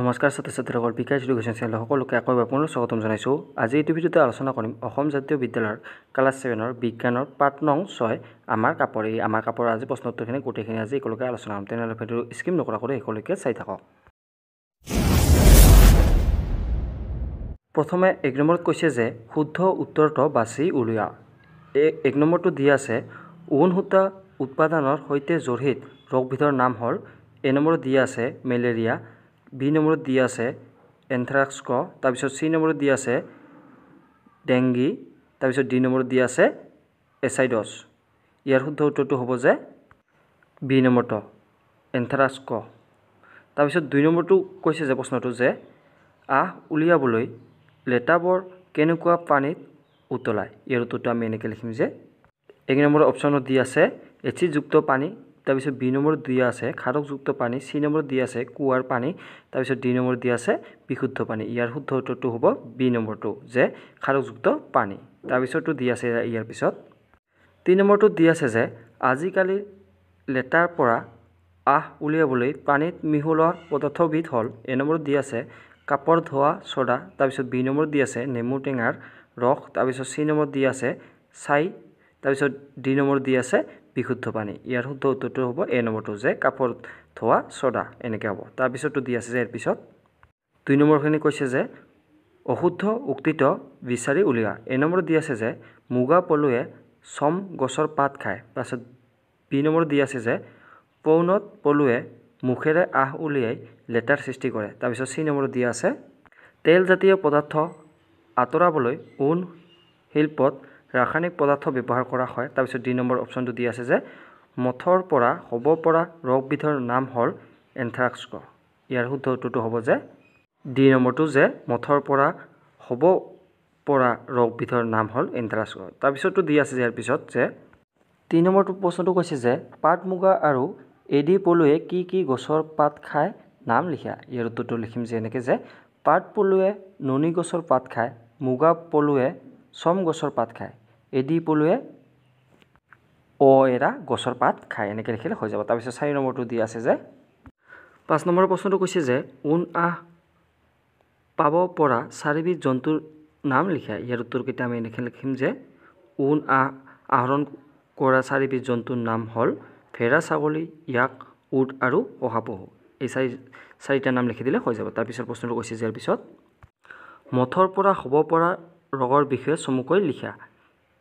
নমস্কাৰ ছাত্ৰ ছাত্ৰীসকল বিকাশ এডুকেশ্যন চেনেলৰ সকলোকে আকৌ আপোনালোকক স্বাগতম জনাইছোঁ আজি এইটো ভিডিঅ'তে আলোচনা কৰিম অসম জাতীয় বিদ্যালয়ৰ ক্লাছ ছেভেনৰ বিজ্ঞানৰ পাট নং ছয় আমাৰ কাপোৰ এই আমাৰ কাপোৰৰ আজি প্ৰশ্ন উত্তৰখিনি গোটেইখিনি আজি একেলগে আলোচনা কৰিম তেনেহ'লে ভিডিঅ' স্কিপ নকৰাকৈ একেলগে চাই থাকক প্ৰথমে এক নম্বৰত কৈছে যে শুদ্ধ উত্তৰটো বাছি উলিওৱা এই এক নম্বৰটো দি আছে ঊন সূতা উৎপাদনৰ সৈতে জড়িত ৰোগবিধৰ নাম হ'ল এই নম্বৰত দি আছে মেলেৰিয়া বি নম্বৰত দি আছে এন্থ্ৰাক্সক তাৰপিছত চি নম্বৰত দি আছে ডেংগি তাৰপিছত ডি নম্বৰত দি আছে এচাইডছ ইয়াৰ শুদ্ধ উত্তৰটো হ'ব যে বি নম্বৰটো এন্থ্ৰাক্সক তাৰপিছত দুই নম্বৰটো কৈছে যে প্ৰশ্নটো যে আহ উলিয়াবলৈ লেটাবৰ কেনেকুৱা পানীত উতলায় ইয়াৰ উত্তৰটো আমি এনেকৈ লিখিম যে এক নম্বৰ অপশ্যনত দি আছে এচিডযুক্ত পানী তাৰপিছত বি নম্বৰত দিয়া আছে খাৰকযুক্ত পানী চি নম্বৰত দি আছে কুঁৱাৰ পানী তাৰপিছত ডি নম্বৰত দিয়া আছে বিশুদ্ধ পানী ইয়াৰ শুদ্ধ উত্তৰটো হ'ব বি নম্বৰটো যে খাৰকযুক্ত পানী তাৰপিছতো দি আছে ইয়াৰ পিছত তিনি নম্বৰটোত দি আছে যে আজিকালি লেটাৰ পৰা আহ উলিয়াবলৈ পানীত মিহলোৱা পদাৰ্থবিধ হ'ল এ নম্বৰত দি আছে কাপৰ ধোৱা চ'ডা তাৰপিছত বি নম্বৰত দি আছে নেমু টেঙাৰ ৰস তাৰপিছত চি নম্বৰত দি আছে ছাই তাৰপিছত ডি নম্বৰত দি আছে বিশুদ্ধ পানী ইয়াৰ শুদ্ধ উত্তৰটো হ'ব এ নম্বৰটো যে কাপোৰ ধোৱা চ'দা এনেকৈ হ'ব তাৰপিছতো দি আছে যে ইয়াৰ পিছত দুই নম্বৰখিনি কৈছে যে অশুদ্ধ উক্তিত বিচাৰি উলিওৱা এ নম্বৰত দি আছে যে মুগা পলুৱে চম গছৰ পাত খায় তাৰপিছত বি নম্বৰত দি আছে যে পৌনত পলুৱে মুখেৰে আহ উলিয়াই লেটাৰ সৃষ্টি কৰে তাৰপিছত চি নম্বৰত দি আছে তেলজাতীয় পদাৰ্থ আঁতৰাবলৈ ঊণ শিল্পত ৰাসায়নিক পদাৰ্থ ব্যৱহাৰ কৰা হয় তাৰপিছত দুই নম্বৰ অপশ্যনটো দি আছে যে মথৰ পৰা হ'ব পৰা ৰোগবিধৰ নাম হ'ল এন্থাৰাক্সক ইয়াৰ শুদ্ধ উত্তৰটো হ'ব যে দুই নম্বৰটো যে মথৰ পৰা হ'ব পৰা ৰোগবিধৰ নাম হ'ল এন্থাৰাক্সক তাৰপিছতো দি আছে ইয়াৰ পিছত যে তিনি নম্বৰটো প্ৰশ্নটো কৈছে যে পাট মুগা আৰু এডি পলুৱে কি কি গছৰ পাত খায় নাম লিখা ইয়াৰ উত্তৰটো লিখিম যে এনেকৈ যে পাট পলুৱে ননি গছৰ পাত খায় মুগা পলুৱে চম গছৰ পাত খায় এদি পলুৱে অ এৰা গছৰ পাত খায় এনেকৈ লিখিলে হৈ যাব তাৰপিছত চাৰি নম্বৰটো দি আছে যে পাঁচ নম্বৰৰ প্ৰশ্নটো কৈছে যে ঊন আহ পাব পৰা চাৰিবিধ জন্তুৰ নাম লিখা ইয়াৰ উত্তৰকেইটা আমি এনেকৈ লিখিম যে ঊন আহ আহৰণ কৰা চাৰিবিধ জন্তুৰ নাম হ'ল ভেড়া ছাগলী ইয়াক উট আৰু অহাপহু এই চাৰি চাৰিটা নাম লিখি দিলে হৈ যাব তাৰপিছত প্ৰশ্নটো কৈছে যে ইয়াৰ পিছত মথৰ পৰা হ'ব পৰা ৰোগৰ বিষয়ে চমুকৈ লিখা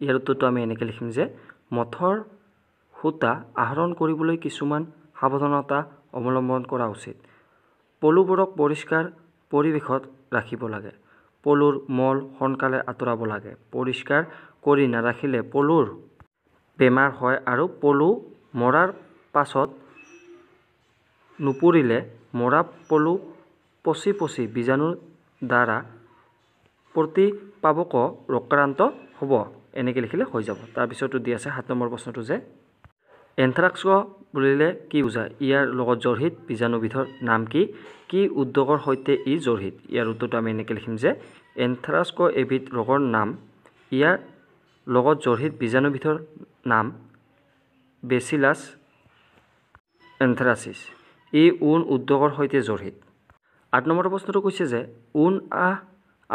ইয়াৰ উত্তৰটো আমি এনেকৈ লিখিম যে মঠৰ সূতা আহৰণ কৰিবলৈ কিছুমান সাৱধানতা অৱলম্বন কৰা উচিত পলুবোৰক পৰিষ্কাৰ পৰিৱেশত ৰাখিব লাগে পলুৰ মল সোনকালে আঁতৰাব লাগে পৰিষ্কাৰ কৰি নাৰাখিলে পলুৰ বেমাৰ হয় আৰু পলু মৰাৰ পাছত নুপুৰিলে মৰা পলু পচি পচি বীজাণুৰ দ্বাৰা প্ৰতিপাবক ৰক্ৰান্ত হ'ব এনেকৈ লিখিলে হৈ যাব তাৰপিছতো দি আছে সাত নম্বৰ প্ৰশ্নটো যে এন্থ্ৰাক্স বুলিলে কি বুজায় ইয়াৰ লগত জৰহিত বীজাণুবিধৰ নাম কি কি উদ্যোগৰ সৈতে ই জৰহিত ইয়াৰ উত্তৰটো আমি এনেকৈ লিখিম যে এন্থ্ৰাক্স এবিধ ৰোগৰ নাম ইয়াৰ লগত জৰহিত বীজাণুবিধৰ নাম বেচিলাছ এন্থেৰাচিছ ই ঊন উদ্যোগৰ সৈতে জৰহিত আঠ নম্বৰ প্ৰশ্নটো কৈছে যে ঊন আহ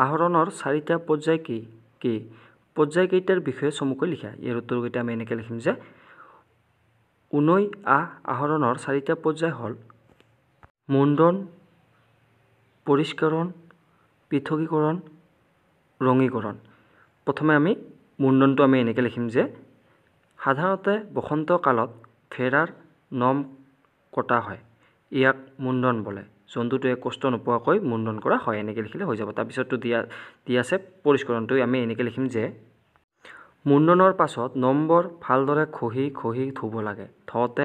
আহৰণৰ চাৰিটা পৰ্যায় কি কি পৰ্যায়কেইটাৰ বিষয়ে চমুকৈ লিখা ইয়াৰ উত্তৰকেইটা আমি এনেকৈ লিখিম যে ঊনৈ আহ আহৰণৰ চাৰিটা পৰ্যায় হ'ল মুণ্ডন পৰিষ্কাৰণ পৃথকীকৰণ ৰঙীকৰণ প্ৰথমে আমি মুণ্ডনটো আমি এনেকৈ লিখিম যে সাধাৰণতে বসন্ত কালত ফেৰাৰ নম কটা হয় ইয়াক মুণ্ডন বোলে জন্তুটোৱে কষ্ট নোপোৱাকৈ মুণ্ডন কৰা হয় এনেকৈ লিখিলে হৈ যাব তাৰপিছততো দিয়া দি আছে পৰিষ্কৰণটো আমি এনেকৈ লিখিম যে মুণ্ডনৰ পাছত নম্বৰ ভালদৰে খহি খহি ধুব লাগে থওঁতে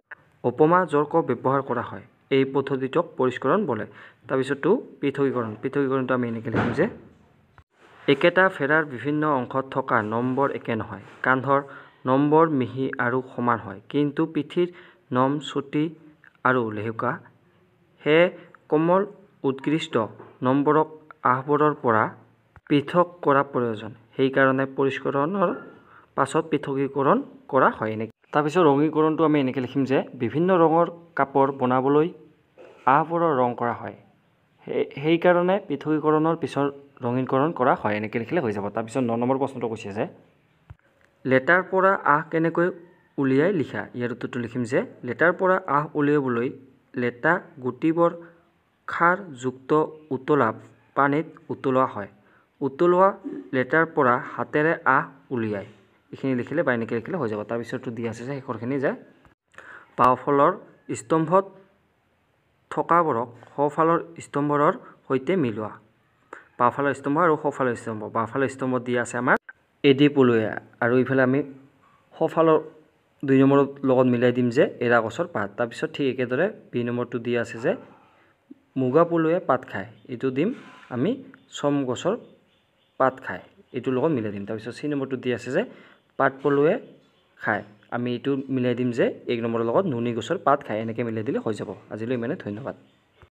উপমা জৰ্ক ব্যৱহাৰ কৰা হয় এই পদ্ধতিটোক পৰিষ্কৰণ বোলে তাৰপিছতো পৃথকীকৰণ পৃথকীকৰণটো আমি এনেকৈ লিখিম যে একেটা ফেৰাৰ বিভিন্ন অংশত থকা নম্বৰ একে নহয় কান্ধৰ নম্বৰ মিহি আৰু সমান হয় কিন্তু পিঠিৰ নম চুটি আৰু লেহুকা সেয়ে কোমল উৎকৃষ্ট নম্বৰক আহবোৰৰ পৰা পৃথক কৰা প্ৰয়োজন সেইকাৰণে পৰিষ্কৰণৰ পাছত পৃথকীকৰণ কৰা হয় এনেকৈ তাৰপিছত ৰঙীকৰণটো আমি এনেকৈ লিখিম যে বিভিন্ন ৰঙৰ কাপোৰ বনাবলৈ আহবোৰৰ ৰং কৰা হয় সেই সেইকাৰণে পৃথকীকৰণৰ পিছৰ ৰঙীকৰণ কৰা হয় এনেকৈ লিখিলে হৈ যাব তাৰপিছত ন নম্বৰ প্ৰশ্নটো কৈছে যে লেটাৰ পৰা আহ কেনেকৈ উলিয়াই লিখা ইয়াৰ উত্তৰটো লিখিম যে লেটাৰ পৰা আহ উলিয়াবলৈ লেটা গুটিবোৰ খাৰযুক্ত উতলা পানীত উতলোৱা হয় উতলোৱা লেটাৰ পৰা হাতেৰে আহ উলিয়ায় এইখিনি লিখিলে বা এনেকৈ লিখিলে হৈ যাব তাৰপিছতো দিয়া আছে যে শেষৰখিনি যে বাওঁফালৰ স্তম্ভত থকাবোৰক সোঁফালৰ স্তম্ভৰ সৈতে মিলোৱা বাওঁফালৰ স্তম্ভ আৰু সোঁফালৰ স্তম্ভ বাওঁফালৰ স্তম্ভত দি আছে আমাৰ এডি পলুৱে আৰু ইফালে আমি সোঁফালৰ দুই নম্বৰৰ লগত মিলাই দিম যে এৰা গছৰ পাত তাৰপিছত ঠিক একেদৰে বি নম্বৰটো দি আছে যে মুগা পলুৱে পাত খায় এইটো দিম আমি চম গছৰ পাত খায় এইটোৰ লগত মিলাই দিম তাৰপিছত চি নম্বৰটো দি আছে যে পাত পলুৱে খায় আমি এইটো মিলাই দিম যে এক নম্বৰৰ লগত নুনি গছৰ পাত খায় এনেকৈ মিলাই দিলে হৈ যাব আজিলৈ ইমানেই ধন্যবাদ